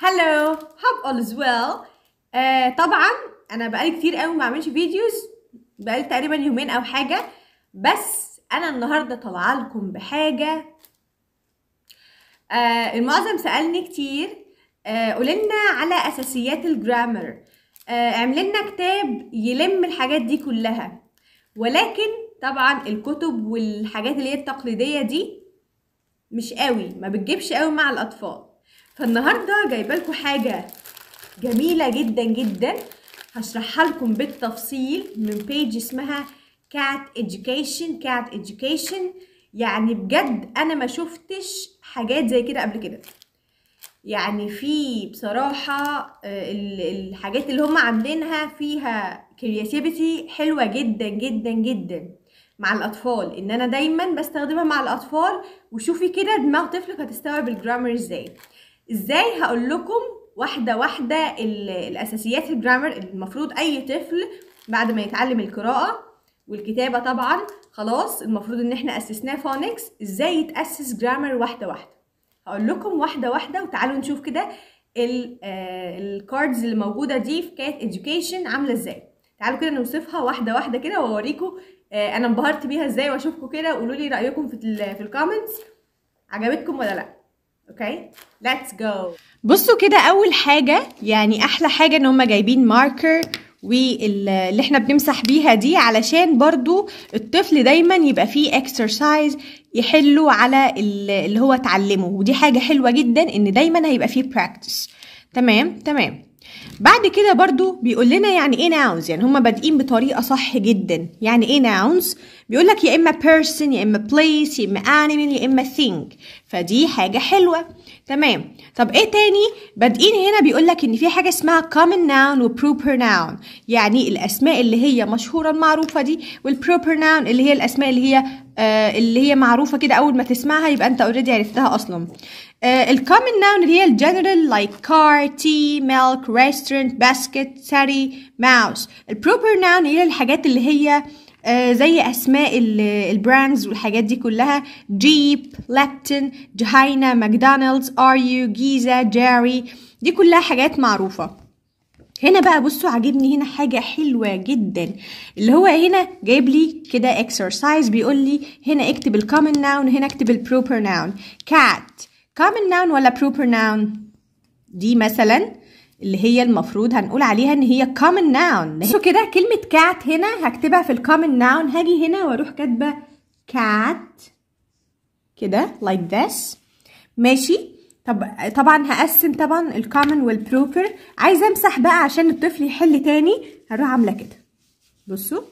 هلو هاب اول از ويل طبعا انا بقالي كتير قوي ما بعملش فيديوز بقالي تقريبا يومين او حاجه بس انا النهارده طالعه لكم بحاجه آه المعظم سالني كتير آه لنا على اساسيات الجرامر آه لنا كتاب يلم الحاجات دي كلها ولكن طبعا الكتب والحاجات اللي هي التقليديه دي مش قوي ما بتجيبش قوي مع الاطفال فالنهارده جايبه لكم حاجه جميله جدا جدا هشرحها لكم بالتفصيل من بيج اسمها كات education كات education يعني بجد انا ما شفتش حاجات زي كده قبل كده يعني في بصراحة آه، الحاجات اللي هم عاملينها فيها كرياتيفيتي حلوة جدا جدا جدا مع الأطفال إن أنا دايما بستخدمها مع الأطفال وشوفي كده دماغ طفلك هتستوعب الجرامر إزاي ازاي هقول لكم واحده واحده الاساسيات الجرامر المفروض اي طفل بعد ما يتعلم القراءه والكتابه طبعا خلاص المفروض ان احنا اسسناه فونكس ازاي يتاسس جرامر واحده واحده هقول لكم واحده واحده وتعالوا نشوف كده الكاردز آه، اللي موجوده دي في كات اديوكيشن عامله ازاي تعالوا كده نوصفها واحده واحده كده واوريكم آه، انا انبهرت بيها ازاي واشوفكم كده قولوا لي رايكم في في الكومنتس عجبتكم ولا لا اوكي ليتس جو بصوا كده اول حاجه يعني احلى حاجه ان هم جايبين ماركر واللي احنا بنمسح بيها دي علشان برضو الطفل دايما يبقى فيه اكسرسايز يحله على اللي هو اتعلمه ودي حاجه حلوه جدا ان دايما هيبقى فيه براكتس تمام تمام بعد كده برضو بيقول لنا يعني ايه nouns يعني هما بادئين بطريقه صح جدا يعني ايه nouns بيقول لك يا اما person يا اما place يا اما animal يا اما thing فدي حاجه حلوه تمام طب ايه تاني بادئين هنا بيقولك ان في حاجه اسمها common noun وproper noun يعني الاسماء اللي هي مشهوره المعروفه دي والproper noun اللي هي الاسماء اللي هي آه اللي هي معروفه كده اول ما تسمعها يبقى انت اوريدي عرفتها اصلا آه common noun اللي هي like car, tea, milk, restaurant, basket, teddy, mouse ال proper noun هي الحاجات اللي هي آه آه، زي اسماء البراندز والحاجات دي كلها جيب لابتن جهينا ماكدونالدز ار يو جيزا جاري دي كلها حاجات معروفة هنا بقى بصوا عاجبني هنا حاجة حلوة جدا اللي هو هنا جايب لي كده اكسرسايز بيقول لي هنا اكتب الكومن ناون هنا اكتب البروبر ناون كات كومن ناون ولا بروبر ناون دي مثلا اللي هي المفروض هنقول عليها ان هي common noun بصوا كده كلمة cat هنا هكتبها في common noun هاجي هنا واروح كاتبة cat كده like this ماشي طب طبعا هقسم طبعا الكومن والبروبر عايزه امسح بقى عشان الطفل يحل تاني هروح عامله كده بصوا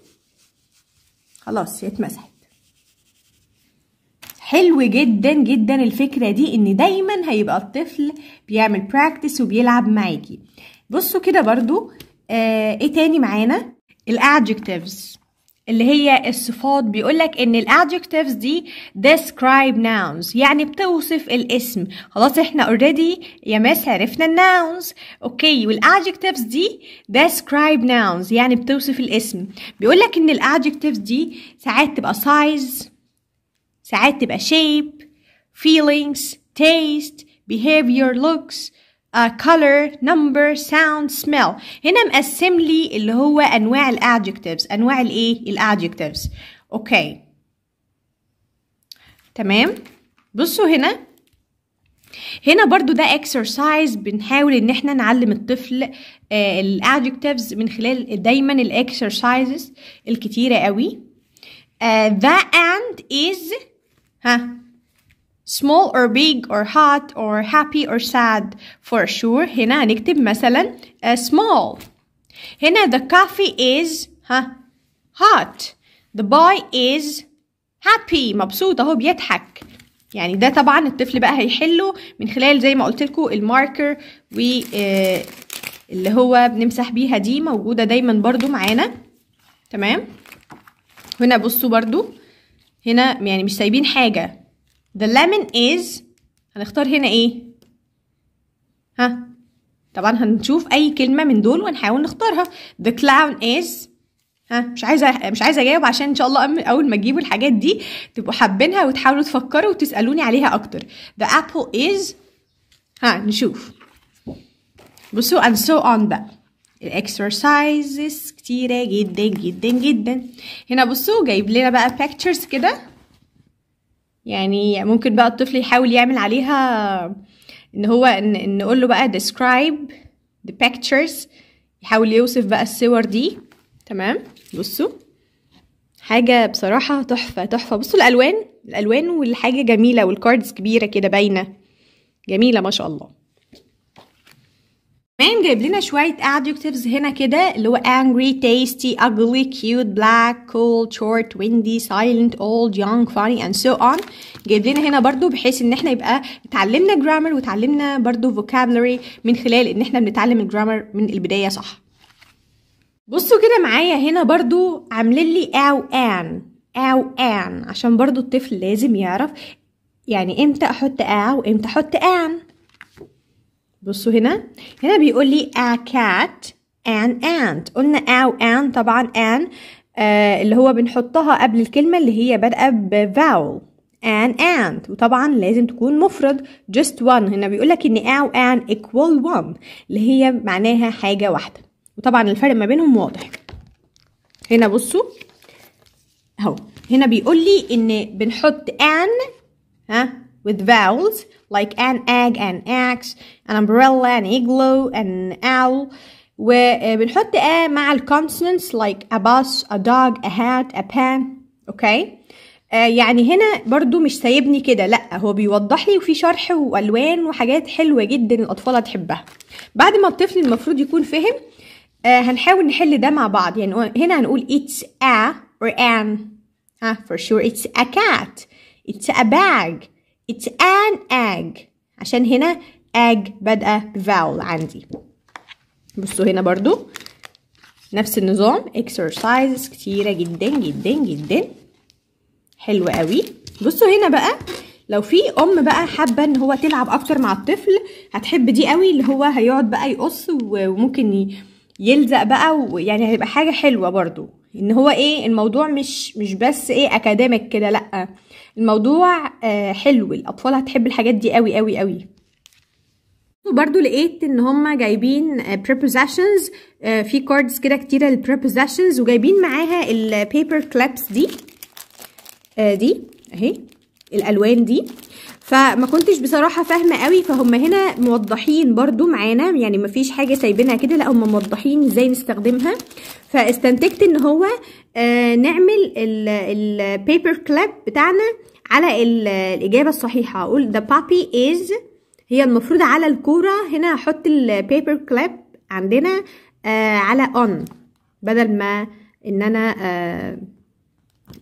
خلاص هي اتمسحت حلو جدا جدا الفكرة دي ان دايما هيبقى الطفل بيعمل براكتس وبيلعب معاكي بصوا كده برضو آه ايه تاني معانا الادجكتيفز اللي هي الصفات بيقولك ان الادجكتيفز دي describe nouns يعني بتوصف الاسم خلاص احنا already يا ماس عرفنا nouns اوكي والادجكتيفز دي describe nouns يعني بتوصف الاسم بيقولك ان الادجكتيفز دي ساعات تبقى size ساعات تبقى shape feelings taste behavior looks uh, color number sound smell هنا مقسم لي اللي هو انواع إيه؟ ال adjectives. انواع الايه adjectives. اوكي تمام بصوا هنا هنا برضو ده اكسرسايز بنحاول ان احنا نعلم الطفل آه، ال adjectives من خلال دايما الاكسرسايزز الكتيره قوي uh, آه، that and is ها small or big or hot or happy or sad for sure هنا هنكتب مثلا uh, small هنا the coffee is ها hot the boy is happy مبسوط اهو بيضحك يعني ده طبعا الطفل بقى هيحله من خلال زي ما قلت لكم الماركر و uh, اللي هو بنمسح بيها دي موجوده دايما برضو معانا تمام هنا بصوا برضو هنا يعني مش سايبين حاجة the lemon is هنختار هنا ايه ها طبعا هنشوف اي كلمة من دول ونحاول نختارها the clown is ها مش عايزه مش عايزه اجاوب عشان ان شاء الله اول ما تجيبوا الحاجات دي تبقوا حابينها وتحاولوا تفكروا وتسالوني عليها اكتر the apple is ها نشوف بصوا and so on بقى الاكسرسايزز كتيرة جدا جدا جدا هنا بصوا جايب لنا بقى pictures كده يعني ممكن بقى الطفل يحاول يعمل عليها ان هو إن نقول له بقى describe the pictures يحاول يوصف بقى الصور دي تمام بصوا حاجة بصراحة تحفة تحفة بصوا الألوان الألوان والحاجة جميلة والكاردز كبيرة كده باينة جميلة ما شاء الله كمان جايب لنا شوية adjectives هنا كده اللي هو angry, tasty, ugly, cute, black, cool, short, windy, silent, old, young, funny and so on جايب لنا هنا برضو بحيث ان احنا يبقى اتعلمنا grammar وتعلمنا برضو vocabulary من خلال ان احنا بنتعلم الجرامر من البداية صح بصوا كده معايا هنا برضو عاملين لي او ان او ان عشان برضو الطفل لازم يعرف يعني امتى احط او امتى احط ان بصوا هنا هنا بيقول لي a cat and ant قلنا a an طبعا an آه اللي هو بنحطها قبل الكلمة اللي هي بادئة بفاول an and وطبعا لازم تكون مفرد just one هنا بيقول لك ان a an equal one اللي هي معناها حاجة واحدة وطبعا الفرق ما بينهم واضح هنا بصوا اهو هنا بيقول لي ان بنحط an ها with vowels like an egg an axe an umbrella an igloo an owl وبنحط eh, a مع ال consonants like a bus a dog a hat a pen okay آه يعني هنا برضو مش سايبني كده لا هو بيوضح لي وفي شرح والوان وحاجات حلوه جدا الاطفال هتحبها بعد ما الطفل المفروض يكون فهم آه هنحاول نحل ده مع بعض يعني هنا هنقول it's a or an ها for sure it's a cat it's a bag It's an egg عشان هنا egg بادئة بفاول عندي بصوا هنا برضو نفس النظام exercises كتيرة جدا جدا جدا حلوة قوي بصوا هنا بقى لو في ام بقى حابه ان هو تلعب اكتر مع الطفل هتحب دي قوي اللي هو هيقعد بقى يقص وممكن يلزق بقى ويعني هيبقى حاجه حلوه برضو ان هو ايه الموضوع مش مش بس ايه اكاديميك كده لا الموضوع آه حلو الاطفال هتحب الحاجات دي قوي قوي قوي وبرده لقيت ان هما جايبين آه، prepositions آه، في كاردز كده كتيره للprepositions وجايبين معاها البيبر كلابس دي آه، دي اهي الالوان دي فما كنتش بصراحه فاهمه قوي فهم هنا موضحين برضو معانا يعني مفيش حاجه سايبينها كده لا هم موضحين ازاي نستخدمها فاستنتجت ان هو آه نعمل البيبر كلاب بتاعنا على الاجابه الصحيحه اقول ذا بابي از هي المفروض على الكوره هنا هحط البيبر كلاب عندنا آه على اون بدل ما ان انا آه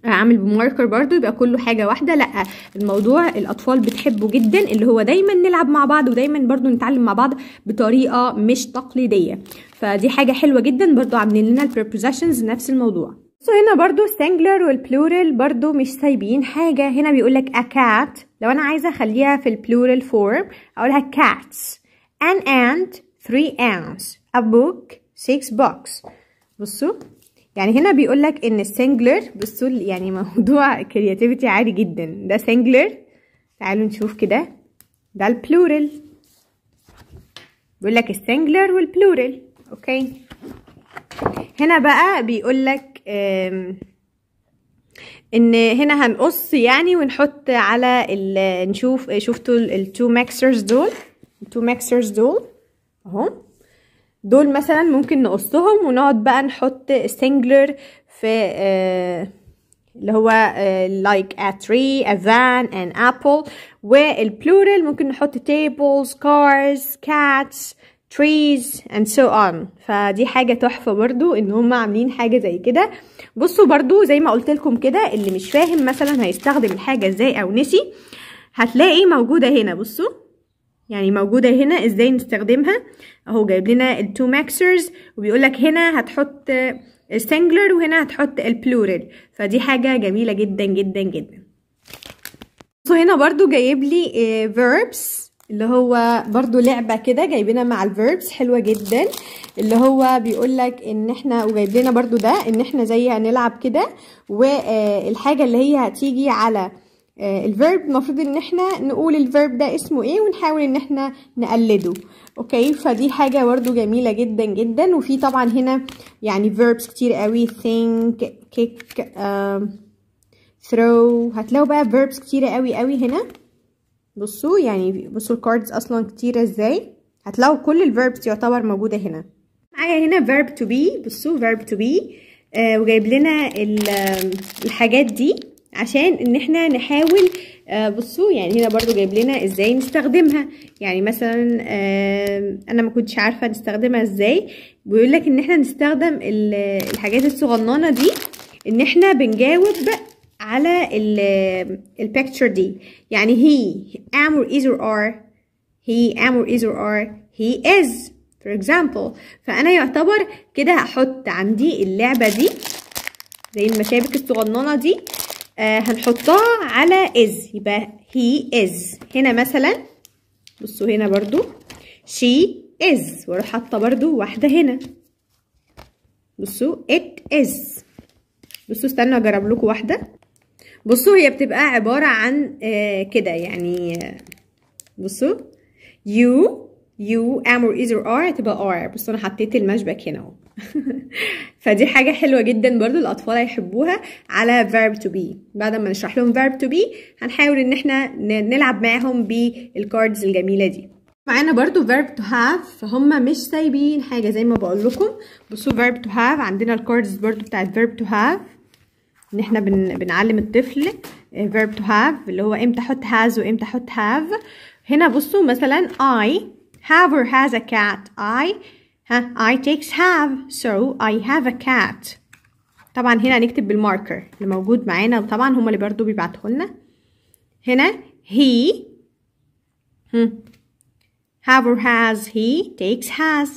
عامل بماركر برضو يبقى كله حاجة واحدة لا الموضوع الأطفال بتحبه جدا اللي هو دايما نلعب مع بعض ودايما برضو نتعلم مع بعض بطريقة مش تقليدية فدي حاجة حلوة جدا برضو عاملين لنا البريبوزيشنز نفس الموضوع سو هنا برضو السنجلر والبلورل برضو مش سايبين حاجة هنا بيقولك a cat لو أنا عايزة أخليها في البلورل فورم أقولها cats an ant three ants a book six box بصوا يعني هنا بيقول لك ان السنجلر بصوا يعني موضوع كرياتيفيتي عالي جدا ده سنجلر تعالوا نشوف كده ده البلورال بيقول لك السنجلر والبلورال اوكي هنا بقى بيقول لك ان هنا هنقص يعني ونحط على نشوف شفتوا التو ماكسرز دول التو ماكسرز دول اهو دول مثلا ممكن نقصهم ونقعد بقى نحط singular في آه اللي هو آه، like a tree, a van, an apple والبلورال ممكن نحط tables, cars, cats, trees and so on فدي حاجة تحفة برضو ان هم عاملين حاجة زي كده بصوا برضو زي ما قلت لكم كده اللي مش فاهم مثلا هيستخدم الحاجة ازاي او نسي هتلاقي موجودة هنا بصوا يعني موجودة هنا ازاي نستخدمها اهو جايب لنا التو ماكسرز وبيقولك هنا هتحط السنجلر وهنا هتحط البلورال فدي حاجة جميلة جدا جدا جدا هنا برضو جايب لي آه، verbs اللي هو برضو لعبة كده جايبينها مع الverbs حلوة جدا اللي هو بيقولك ان احنا وجايب لنا برضو ده ان احنا زي هنلعب كده والحاجة آه، اللي هي هتيجي على آه، الفيرب المفروض ان احنا نقول الفيرب ده اسمه ايه ونحاول ان احنا نقلده اوكي فدي حاجه برده جميله جدا جدا وفي طبعا هنا يعني فيربس كتير قوي think kick uh, throw هتلاقوا بقى فيربس كتيره قوي قوي هنا بصوا يعني بصوا الكاردز اصلا كتيره ازاي هتلاقوا كل الفيربس يعتبر موجوده هنا معايا هنا فيرب تو بي بصوا فيرب تو بي وجايب لنا الحاجات دي عشان ان احنا نحاول آه، بصوا يعني هنا برضو جايب لنا ازاي نستخدمها يعني مثلا آه، انا ما كنتش عارفه نستخدمها ازاي بيقول لك ان احنا نستخدم الحاجات الصغننه دي ان احنا بنجاوب على البيكتشر دي يعني هي ام اور از اور ار هي ام اور از اور ار هي از فور اكزامبل فانا يعتبر كده هحط عندي اللعبه دي زي المشابك الصغننه دي آه هنحطها على is يبقى هي is هنا مثلا بصوا هنا برضو she is واروح حاطه برضو واحده هنا بصوا it is بصوا استنى اجرب لكم واحده بصوا هي بتبقى عباره عن آه كده يعني آه، بصوا you you am or is or are تبقى are بصوا انا حطيت المشبك هنا اهو فدي حاجة حلوة جدا برضو الأطفال هيحبوها على verb to be بعد ما نشرح لهم verb to be هنحاول إن احنا نلعب معاهم بالكاردز الجميلة دي معانا برضو verb to have فهم مش سايبين حاجة زي ما بقول لكم بصوا verb to have عندنا الكاردز برضو بتاعت verb to have إن احنا بن... بنعلم الطفل آه، verb to have اللي هو امتى احط has وامتى احط have هنا بصوا مثلا I have or has a cat I ها I takes have so I have a cat طبعا هنا هنكتب بالماركر اللي موجود معانا وطبعا هما اللي برضو بيبعته لنا هنا he have or has he takes has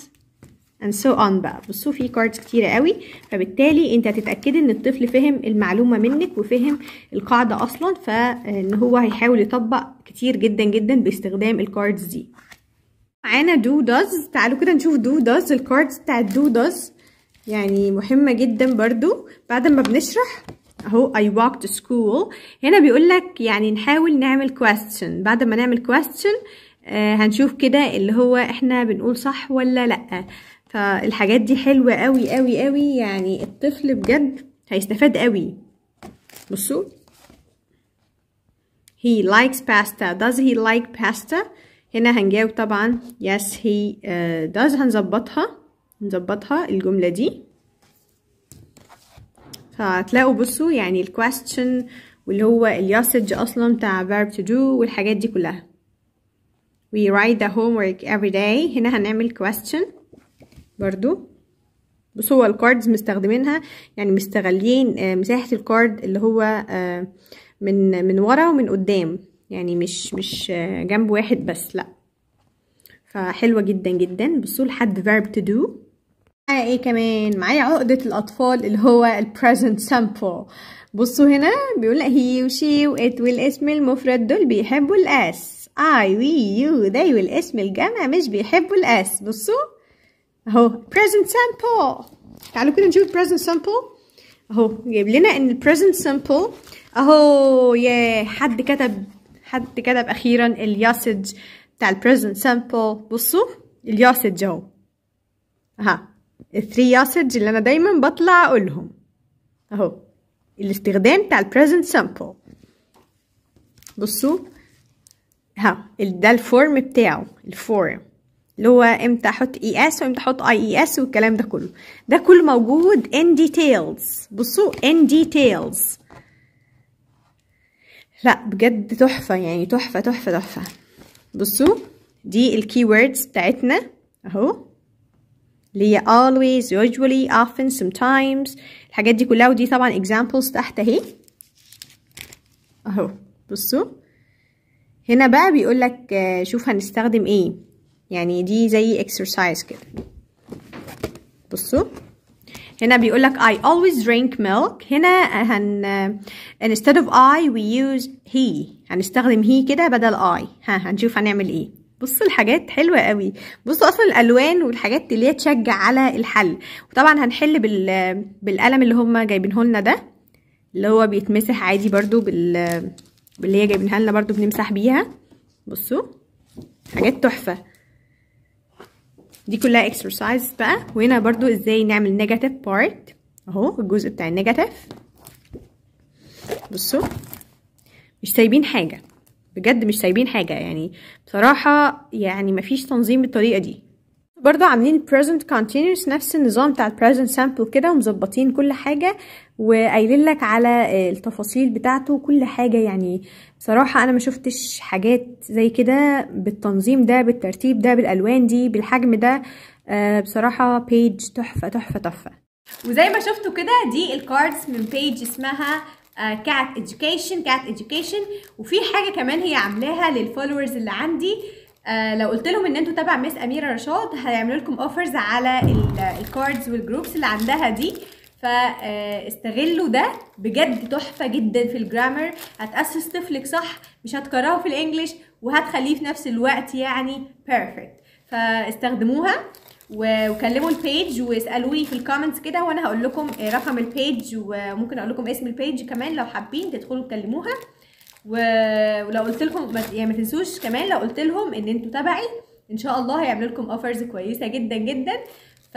and so on بقى بصوا في كاردز كتيرة قوي فبالتالي انت هتتأكدي ان الطفل فهم المعلومة منك وفهم القاعدة اصلا فان هو هيحاول يطبق كتير جدا جدا باستخدام الكاردز دي معانا دودز تعالوا كده نشوف دودز الكاردز بتاعت دودز يعني مهمه جدا برضو بعد ما بنشرح اهو I walk to school هنا بيقول لك يعني نحاول نعمل question بعد ما نعمل question آه هنشوف كده اللي هو احنا بنقول صح ولا لا فالحاجات دي حلوه قوي قوي قوي يعني الطفل بجد هيستفاد قوي بصوا he likes pasta does he like pasta هنا هنجاوب طبعا yes he uh, does هنظبطها نظبطها الجملة دي فهتلاقوا بصوا يعني ال question واللي هو اليوسج أصلا بتاع verb to do والحاجات دي كلها we write the homework every day هنا هنعمل question برضو بصوا هو الكاردز مستخدمينها يعني مستغلين آه، مساحة الكارد اللي هو آه، من من ورا ومن قدام يعني مش مش جنب واحد بس لا فحلوه جدا جدا بصوا لحد verb to do معايا ايه كمان معايا عقده الاطفال اللي هو البريزنت سامبل بصوا هنا بيقول هي وشي وات والاسم المفرد دول بيحبوا الاس اي وي يو ذي والاسم الجمع مش بيحبوا الاس بصوا اهو present simple تعالوا كده نشوف present simple اهو جايب لنا ان present simple اهو يا حد كتب حد كتب اخيرا الياسج بتاع البريزنت سامبل بصوا الياسج اهو ها الثري ياسج اللي انا دايما بطلع اقولهم اهو الاستخدام بتاع البريزنت سامبل بصوا ها ده الفورم بتاعه الفورم اللي هو امتى احط اي e اس وامتى احط اي اي اس والكلام ده كله ده كله موجود in details بصوا in details لا بجد تحفه يعني تحفه تحفه تحفه بصوا دي الكي ووردز بتاعتنا اهو اللي هي always usually often sometimes الحاجات دي كلها ودي طبعا examples تحت اهي اهو بصوا هنا بقى بيقول لك آه، شوف هنستخدم ايه يعني دي زي exercise كده بصوا هنا بيقول لك I always drink milk هنا هن instead of I we use he هنستخدم he كده بدل I ها هنشوف هنعمل ايه بصوا الحاجات حلوة قوي بصوا اصلا الالوان والحاجات اللي هي تشجع على الحل وطبعا هنحل بال بالقلم اللي هما جايبينه لنا ده اللي هو بيتمسح عادي برضو بال باللي هي جايبينها لنا برضو بنمسح بيها بصوا حاجات تحفة دي كلها اكسرسايز بقى وهنا برضو ازاي نعمل نيجاتيف بارت اهو الجزء بتاع النيجاتيف بصوا مش سايبين حاجه بجد مش سايبين حاجه يعني بصراحه يعني مفيش تنظيم بالطريقه دي برضو عاملين present continuous نفس النظام بتاع present sample كده ومظبطين كل حاجة وقايلين لك على آه، التفاصيل بتاعته كل حاجة يعني بصراحة أنا ما شفتش حاجات زي كده بالتنظيم ده بالترتيب ده بالألوان دي بالحجم ده آه، بصراحة page تحفة تحفة تحفة وزي ما شفتوا كده دي الكاردز من بيج اسمها كات آه، education كات education وفي حاجة كمان هي عاملاها للفولورز اللي عندي آه لو قلت لهم ان انتوا تبع مس اميره رشاد هيعملوا لكم اوفرز على الكاردز والجروبس اللي عندها دي فاستغلوا ده بجد تحفه جدا في الجرامر هتاسس طفلك صح مش هتكرهه في الانجليش وهتخليه في نفس الوقت يعني بيرفكت فاستخدموها وكلموا البيج واسالوني في الكومنتس كده وانا هقول لكم آه، رقم البيج وممكن اقول لكم اسم البيج كمان لو حابين تدخلوا تكلموها ولو قلت لكم يعني ما تنسوش كمان لو قلت لهم ان انتوا تبعي ان شاء الله هيعمل لكم اوفرز كويسه جدا جدا ف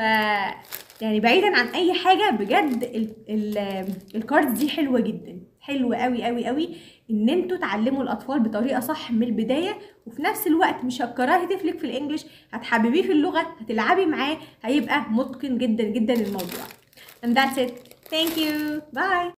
يعني بعيدا عن اي حاجه بجد ال... ال... الكاردز دي حلوه جدا حلوه قوي قوي قوي ان انتوا تعلموا الاطفال بطريقه صح من البدايه وفي نفس الوقت مش هتكرهي طفلك في الانجليش هتحببيه في اللغه هتلعبي معاه هيبقى متقن جدا جدا الموضوع and that's it thank you bye